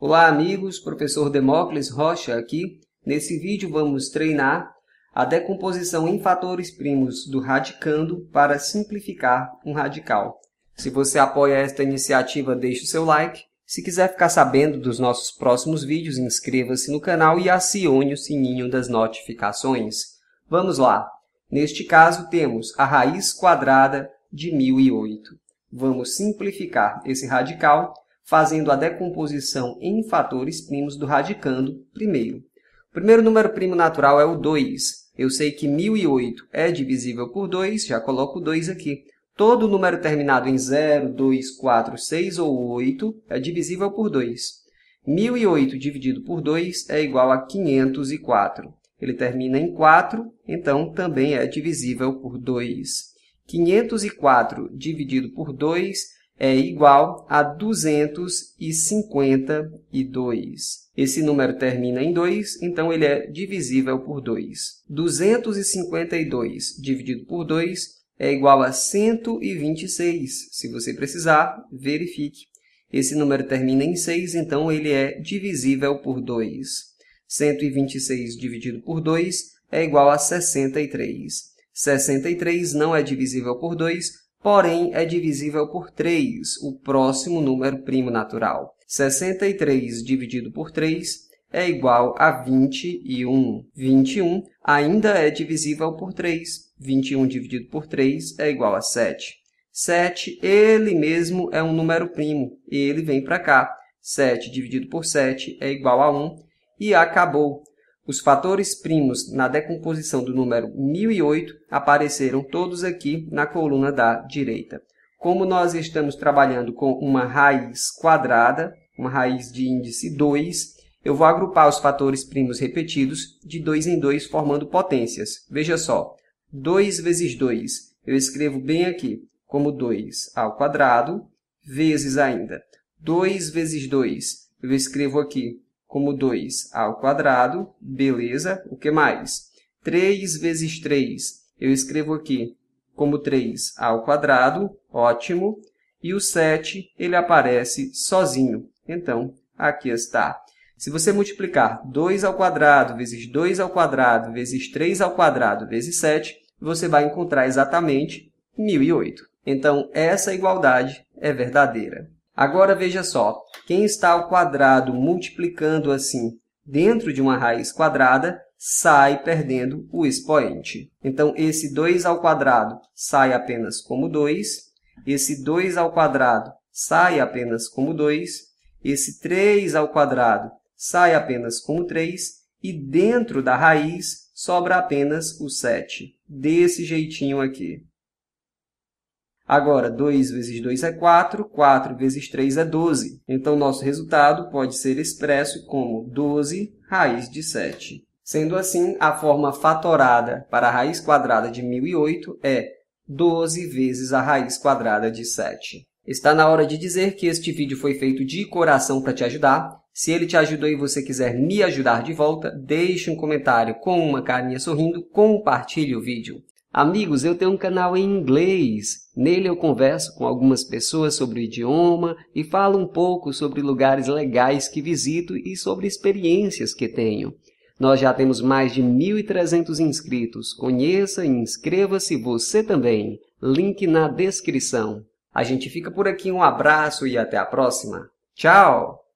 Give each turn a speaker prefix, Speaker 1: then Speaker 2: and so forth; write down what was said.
Speaker 1: Olá amigos, professor Demócles Rocha aqui. Nesse vídeo vamos treinar a decomposição em fatores primos do radicando para simplificar um radical. Se você apoia esta iniciativa, deixe o seu like. Se quiser ficar sabendo dos nossos próximos vídeos, inscreva-se no canal e acione o sininho das notificações. Vamos lá! Neste caso, temos a raiz quadrada de 1008. Vamos simplificar esse radical fazendo a decomposição em fatores primos do radicando primeiro. O primeiro número primo natural é o 2. Eu sei que 1008 é divisível por 2, já coloco o 2 aqui. Todo número terminado em 0, 2, 4, 6 ou 8 é divisível por 2. 1008 dividido por 2 é igual a 504. Ele termina em 4, então também é divisível por 2. 504 dividido por 2 é é igual a 252. Esse número termina em 2, então ele é divisível por 2. 252 dividido por 2 é igual a 126. Se você precisar, verifique. Esse número termina em 6, então ele é divisível por 2. 126 dividido por 2 é igual a 63. 63 não é divisível por 2, porém é divisível por 3, o próximo número primo natural. 63 dividido por 3 é igual a 21. 21 ainda é divisível por 3. 21 dividido por 3 é igual a 7. 7, ele mesmo é um número primo, ele vem para cá. 7 dividido por 7 é igual a 1 e acabou. Os fatores primos na decomposição do número 1008 apareceram todos aqui na coluna da direita. Como nós estamos trabalhando com uma raiz quadrada, uma raiz de índice 2, eu vou agrupar os fatores primos repetidos de 2 em 2 formando potências. Veja só, 2 vezes 2, eu escrevo bem aqui, como 2 ao quadrado, vezes ainda 2 vezes 2, eu escrevo aqui como 2 ao quadrado, beleza. O que mais? 3 vezes 3, eu escrevo aqui como 3 ao quadrado, ótimo. E o 7, ele aparece sozinho. Então, aqui está. Se você multiplicar 2 ao quadrado vezes 2 ao quadrado vezes 3 ao quadrado vezes 7, você vai encontrar exatamente 1008. Então, essa igualdade é verdadeira. Agora veja só, quem está ao quadrado multiplicando assim dentro de uma raiz quadrada, sai perdendo o expoente. Então, esse 2 ao quadrado sai apenas como 2, esse 2 ao quadrado sai apenas como 2, esse 3 ao quadrado sai apenas como 3, e dentro da raiz sobra apenas o 7, desse jeitinho aqui. Agora, 2 vezes 2 é 4, 4 vezes 3 é 12. Então, nosso resultado pode ser expresso como 12 raiz de 7. Sendo assim, a forma fatorada para a raiz quadrada de 1008 é 12 vezes a raiz quadrada de 7. Está na hora de dizer que este vídeo foi feito de coração para te ajudar. Se ele te ajudou e você quiser me ajudar de volta, deixe um comentário com uma carinha sorrindo, compartilhe o vídeo. Amigos, eu tenho um canal em inglês. Nele eu converso com algumas pessoas sobre o idioma e falo um pouco sobre lugares legais que visito e sobre experiências que tenho. Nós já temos mais de 1.300 inscritos. Conheça e inscreva-se você também. Link na descrição. A gente fica por aqui. Um abraço e até a próxima. Tchau!